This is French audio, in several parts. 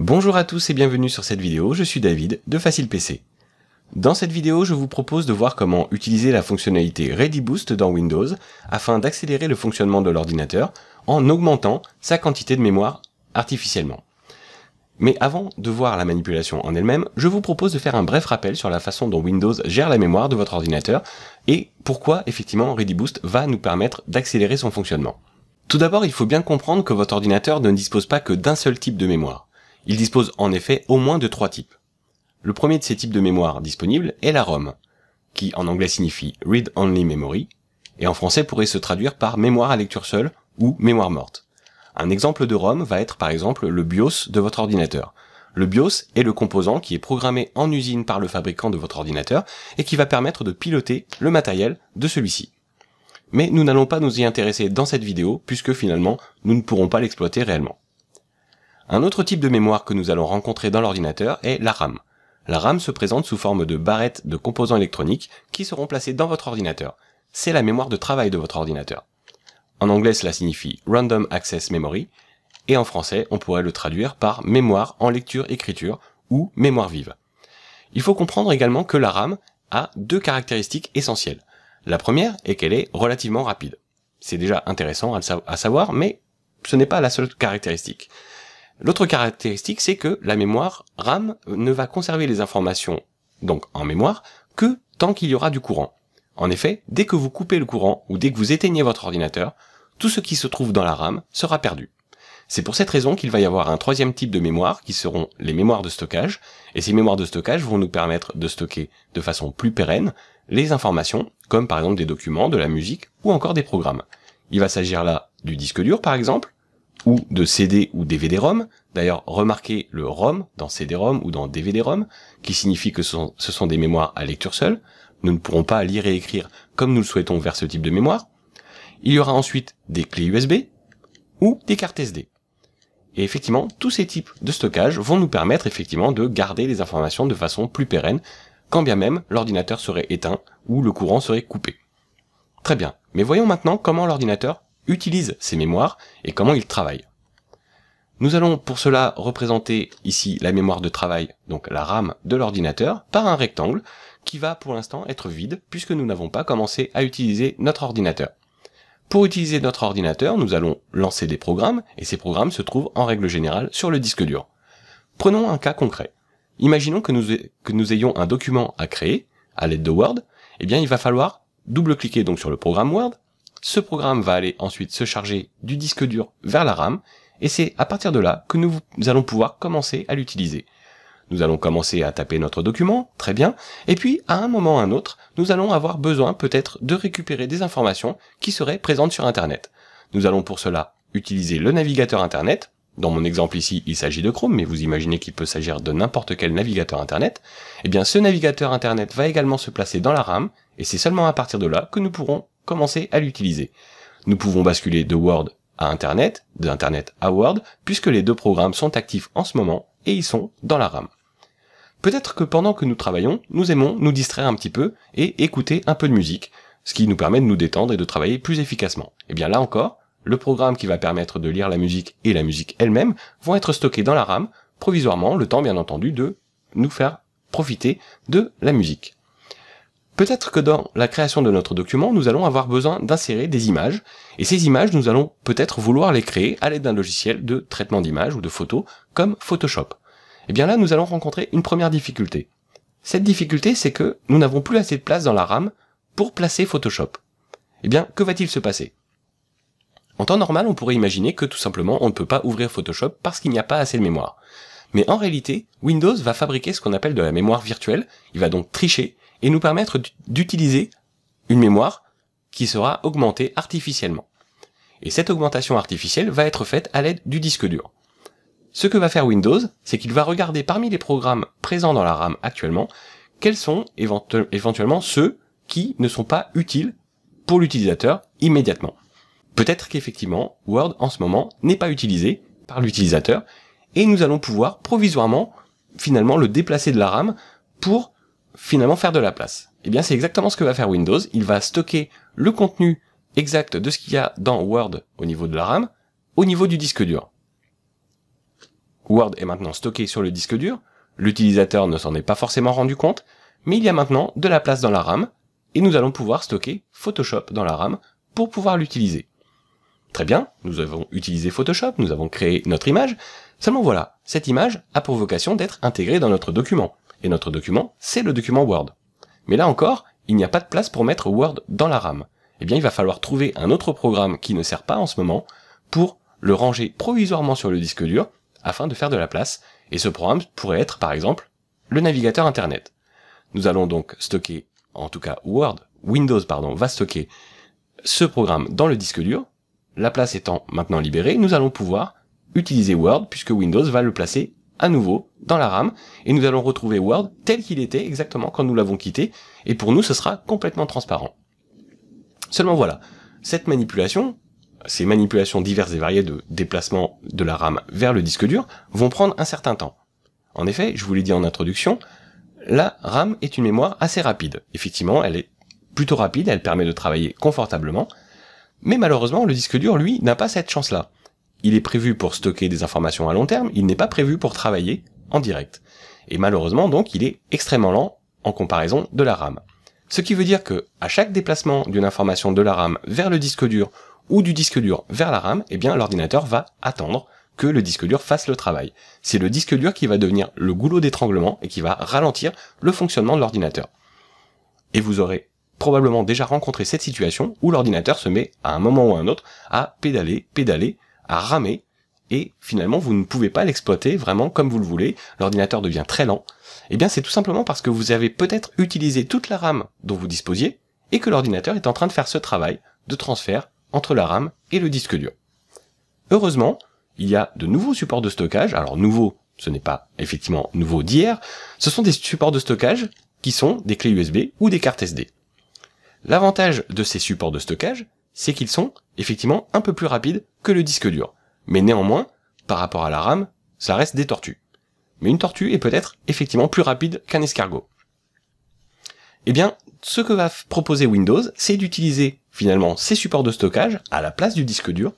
Bonjour à tous et bienvenue sur cette vidéo, je suis David de Facile PC. Dans cette vidéo, je vous propose de voir comment utiliser la fonctionnalité ReadyBoost dans Windows afin d'accélérer le fonctionnement de l'ordinateur en augmentant sa quantité de mémoire artificiellement. Mais avant de voir la manipulation en elle-même, je vous propose de faire un bref rappel sur la façon dont Windows gère la mémoire de votre ordinateur et pourquoi effectivement ReadyBoost va nous permettre d'accélérer son fonctionnement. Tout d'abord, il faut bien comprendre que votre ordinateur ne dispose pas que d'un seul type de mémoire. Il dispose en effet au moins de trois types. Le premier de ces types de mémoire disponible est la ROM, qui en anglais signifie Read Only Memory, et en français pourrait se traduire par mémoire à lecture seule ou mémoire morte. Un exemple de ROM va être par exemple le BIOS de votre ordinateur. Le BIOS est le composant qui est programmé en usine par le fabricant de votre ordinateur et qui va permettre de piloter le matériel de celui-ci. Mais nous n'allons pas nous y intéresser dans cette vidéo puisque finalement nous ne pourrons pas l'exploiter réellement. Un autre type de mémoire que nous allons rencontrer dans l'ordinateur est la RAM. La RAM se présente sous forme de barrettes de composants électroniques qui seront placées dans votre ordinateur. C'est la mémoire de travail de votre ordinateur. En anglais, cela signifie Random Access Memory, et en français, on pourrait le traduire par mémoire en lecture-écriture ou mémoire vive. Il faut comprendre également que la RAM a deux caractéristiques essentielles. La première est qu'elle est relativement rapide. C'est déjà intéressant à savoir, mais ce n'est pas la seule caractéristique. L'autre caractéristique, c'est que la mémoire RAM ne va conserver les informations, donc en mémoire, que tant qu'il y aura du courant. En effet, dès que vous coupez le courant ou dès que vous éteignez votre ordinateur, tout ce qui se trouve dans la RAM sera perdu. C'est pour cette raison qu'il va y avoir un troisième type de mémoire qui seront les mémoires de stockage, et ces mémoires de stockage vont nous permettre de stocker de façon plus pérenne les informations, comme par exemple des documents, de la musique ou encore des programmes. Il va s'agir là du disque dur par exemple, ou de CD ou DVD-ROM. D'ailleurs, remarquez le ROM dans CD-ROM ou dans DVD-ROM, qui signifie que ce sont, des mémoires à lecture seule. Nous ne pourrons pas lire et écrire comme nous le souhaitons vers ce type de mémoire. Il y aura ensuite des clés USB ou des cartes SD. Et effectivement, tous ces types de stockage vont nous permettre effectivement de garder les informations de façon plus pérenne, quand bien même l'ordinateur serait éteint ou le courant serait coupé. Très bien, mais voyons maintenant comment l'ordinateur utilise ces mémoires et comment il travaille. Nous allons pour cela représenter ici la mémoire de travail, donc la RAM de l'ordinateur, par un rectangle qui va pour l'instant être vide puisque nous n'avons pas commencé à utiliser notre ordinateur. Pour utiliser notre ordinateur, nous allons lancer des programmes et ces programmes se trouvent en règle générale sur le disque dur. Prenons un cas concret. Imaginons que nous, que nous ayons un document à créer à l'aide de Word, eh bien il va falloir double-cliquer donc sur le programme Word, ce programme va aller ensuite se charger du disque dur vers la RAM, et c'est à partir de là que nous, allons pouvoir commencer à l'utiliser. Nous allons commencer à taper notre document, très bien, et puis à un moment ou un autre, nous allons avoir besoin peut-être de récupérer des informations qui seraient présentes sur Internet. Nous allons pour cela utiliser le navigateur Internet. Dans mon exemple ici, il s'agit de Chrome, mais vous imaginez qu'il peut s'agir de n'importe quel navigateur Internet. Eh bien, ce navigateur Internet va également se placer dans la RAM, et c'est seulement à partir de là que nous pourrons commencer à l'utiliser. Nous pouvons basculer de Word à Internet, d'Internet à Word, puisque les deux programmes sont actifs en ce moment et ils sont dans la RAM. Peut-être que pendant que nous travaillons, nous aimons nous distraire un petit peu et écouter un peu de musique, ce qui nous permet de nous détendre et de travailler plus efficacement. Et eh bien là encore, le programme qui va permettre de lire la musique et la musique elle-même vont être stockés dans la RAM, provisoirement, le temps bien entendu de nous faire profiter de la musique. Peut-être que dans la création de notre document, nous allons avoir besoin d'insérer des images, et ces images, nous allons peut-être vouloir les créer à l'aide d'un logiciel de traitement d'images ou de photos, comme Photoshop. Et eh bien là, nous allons rencontrer une première difficulté. Cette difficulté, c'est que nous n'avons plus assez de place dans la RAM pour placer Photoshop. Et eh bien, que va-t-il se passer En temps normal, on pourrait imaginer que tout simplement, on ne peut pas ouvrir Photoshop parce qu'il n'y a pas assez de mémoire. Mais en réalité, Windows va fabriquer ce qu'on appelle de la mémoire virtuelle, il va donc tricher, et nous permettre d'utiliser une mémoire qui sera augmentée artificiellement. Et cette augmentation artificielle va être faite à l'aide du disque dur. Ce que va faire Windows, c'est qu'il va regarder parmi les programmes présents dans la RAM actuellement, quels sont éventuellement ceux qui ne sont pas utiles pour l'utilisateur immédiatement. Peut-être qu'effectivement, Word en ce moment n'est pas utilisé par l'utilisateur, et nous allons pouvoir provisoirement finalement le déplacer de la RAM pour finalement faire de la place. Eh bien, c'est exactement ce que va faire Windows. Il va stocker le contenu exact de ce qu'il y a dans Word au niveau de la RAM, au niveau du disque dur. Word est maintenant stocké sur le disque dur, l'utilisateur ne s'en est pas forcément rendu compte, mais il y a maintenant de la place dans la RAM, et nous allons pouvoir stocker Photoshop dans la RAM pour pouvoir l'utiliser. Très bien, nous avons utilisé Photoshop, nous avons créé notre image, seulement voilà, cette image a pour vocation d'être intégrée dans notre document. Et notre document, c'est le document Word. Mais là encore, il n'y a pas de place pour mettre Word dans la RAM. Eh bien, il va falloir trouver un autre programme qui ne sert pas en ce moment pour le ranger provisoirement sur le disque dur afin de faire de la place. Et ce programme pourrait être, par exemple, le navigateur Internet. Nous allons donc stocker, en tout cas Word, Windows, pardon, va stocker ce programme dans le disque dur. La place étant maintenant libérée, nous allons pouvoir utiliser Word puisque Windows va le placer à nouveau dans la RAM et nous allons retrouver Word tel qu'il était exactement quand nous l'avons quitté et pour nous ce sera complètement transparent. Seulement voilà, cette manipulation, ces manipulations diverses et variées de déplacement de la RAM vers le disque dur vont prendre un certain temps. En effet, je vous l'ai dit en introduction, la RAM est une mémoire assez rapide. Effectivement, elle est plutôt rapide, elle permet de travailler confortablement, mais malheureusement le disque dur lui n'a pas cette chance-là il est prévu pour stocker des informations à long terme, il n'est pas prévu pour travailler en direct. Et malheureusement, donc, il est extrêmement lent en comparaison de la RAM. Ce qui veut dire que, à chaque déplacement d'une information de la RAM vers le disque dur ou du disque dur vers la RAM, eh bien, l'ordinateur va attendre que le disque dur fasse le travail. C'est le disque dur qui va devenir le goulot d'étranglement et qui va ralentir le fonctionnement de l'ordinateur. Et vous aurez probablement déjà rencontré cette situation où l'ordinateur se met, à un moment ou à un autre, à pédaler, pédaler, à ramer, et finalement vous ne pouvez pas l'exploiter vraiment comme vous le voulez, l'ordinateur devient très lent, et eh bien c'est tout simplement parce que vous avez peut-être utilisé toute la RAM dont vous disposiez, et que l'ordinateur est en train de faire ce travail de transfert entre la RAM et le disque dur. Heureusement, il y a de nouveaux supports de stockage, alors nouveaux, ce n'est pas effectivement nouveau d'hier, ce sont des supports de stockage qui sont des clés USB ou des cartes SD. L'avantage de ces supports de stockage, c'est qu'ils sont effectivement un peu plus rapides que le disque dur. Mais néanmoins, par rapport à la RAM, ça reste des tortues. Mais une tortue est peut-être effectivement plus rapide qu'un escargot. Eh bien, ce que va proposer Windows, c'est d'utiliser finalement ces supports de stockage à la place du disque dur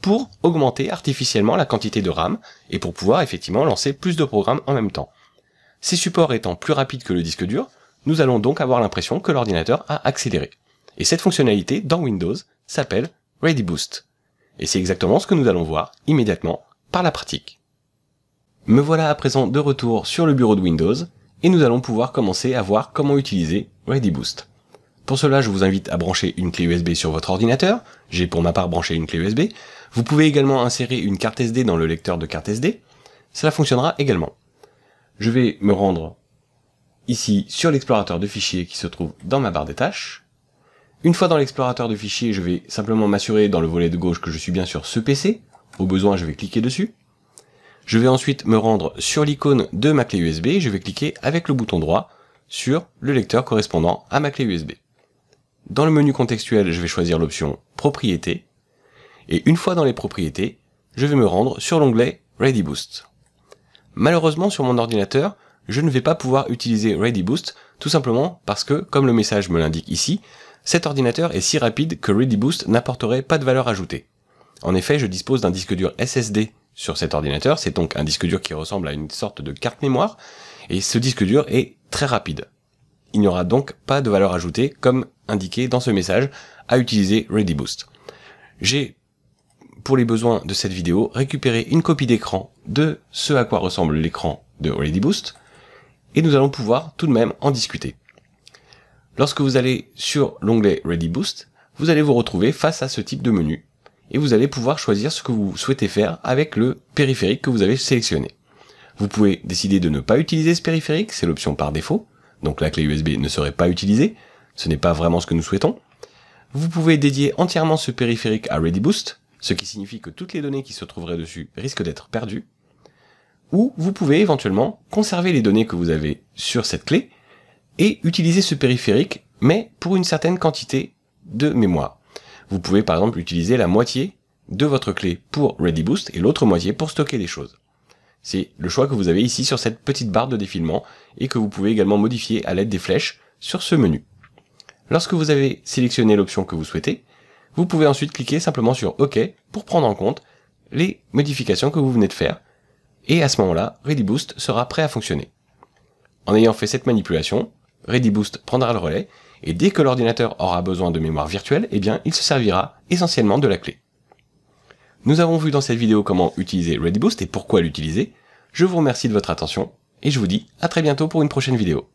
pour augmenter artificiellement la quantité de RAM et pour pouvoir effectivement lancer plus de programmes en même temps. Ces supports étant plus rapides que le disque dur, nous allons donc avoir l'impression que l'ordinateur a accéléré. Et cette fonctionnalité dans Windows, s'appelle ReadyBoost Et c'est exactement ce que nous allons voir immédiatement par la pratique. Me voilà à présent de retour sur le bureau de Windows et nous allons pouvoir commencer à voir comment utiliser ReadyBoost. Pour cela, je vous invite à brancher une clé USB sur votre ordinateur. J'ai pour ma part branché une clé USB. Vous pouvez également insérer une carte SD dans le lecteur de carte SD. Cela fonctionnera également. Je vais me rendre ici sur l'explorateur de fichiers qui se trouve dans ma barre des tâches. Une fois dans l'explorateur de fichiers, je vais simplement m'assurer dans le volet de gauche que je suis bien sur ce PC. Au besoin, je vais cliquer dessus. Je vais ensuite me rendre sur l'icône de ma clé USB et je vais cliquer avec le bouton droit sur le lecteur correspondant à ma clé USB. Dans le menu contextuel, je vais choisir l'option Propriétés. Et une fois dans les propriétés, je vais me rendre sur l'onglet ReadyBoost. Malheureusement, sur mon ordinateur, je ne vais pas pouvoir utiliser ReadyBoost, tout simplement parce que, comme le message me l'indique ici, cet ordinateur est si rapide que ReadyBoost n'apporterait pas de valeur ajoutée. En effet, je dispose d'un disque dur SSD sur cet ordinateur, c'est donc un disque dur qui ressemble à une sorte de carte mémoire, et ce disque dur est très rapide. Il n'y aura donc pas de valeur ajoutée, comme indiqué dans ce message, à utiliser ReadyBoost. J'ai, pour les besoins de cette vidéo, récupéré une copie d'écran de ce à quoi ressemble l'écran de ReadyBoost, et nous allons pouvoir tout de même en discuter. Lorsque vous allez sur l'onglet Ready Boost, vous allez vous retrouver face à ce type de menu et vous allez pouvoir choisir ce que vous souhaitez faire avec le périphérique que vous avez sélectionné. Vous pouvez décider de ne pas utiliser ce périphérique, c'est l'option par défaut, donc la clé USB ne serait pas utilisée, ce n'est pas vraiment ce que nous souhaitons. Vous pouvez dédier entièrement ce périphérique à ReadyBoost, ce qui signifie que toutes les données qui se trouveraient dessus risquent d'être perdues, ou vous pouvez éventuellement conserver les données que vous avez sur cette clé et utiliser ce périphérique, mais pour une certaine quantité de mémoire. Vous pouvez par exemple utiliser la moitié de votre clé pour ReadyBoost et l'autre moitié pour stocker les choses. C'est le choix que vous avez ici sur cette petite barre de défilement et que vous pouvez également modifier à l'aide des flèches sur ce menu. Lorsque vous avez sélectionné l'option que vous souhaitez, vous pouvez ensuite cliquer simplement sur OK pour prendre en compte les modifications que vous venez de faire et à ce moment-là, ReadyBoost sera prêt à fonctionner. En ayant fait cette manipulation, ReadyBoost prendra le relais, et dès que l'ordinateur aura besoin de mémoire virtuelle, eh bien, il se servira essentiellement de la clé. Nous avons vu dans cette vidéo comment utiliser ReadyBoost et pourquoi l'utiliser. Je vous remercie de votre attention, et je vous dis à très bientôt pour une prochaine vidéo.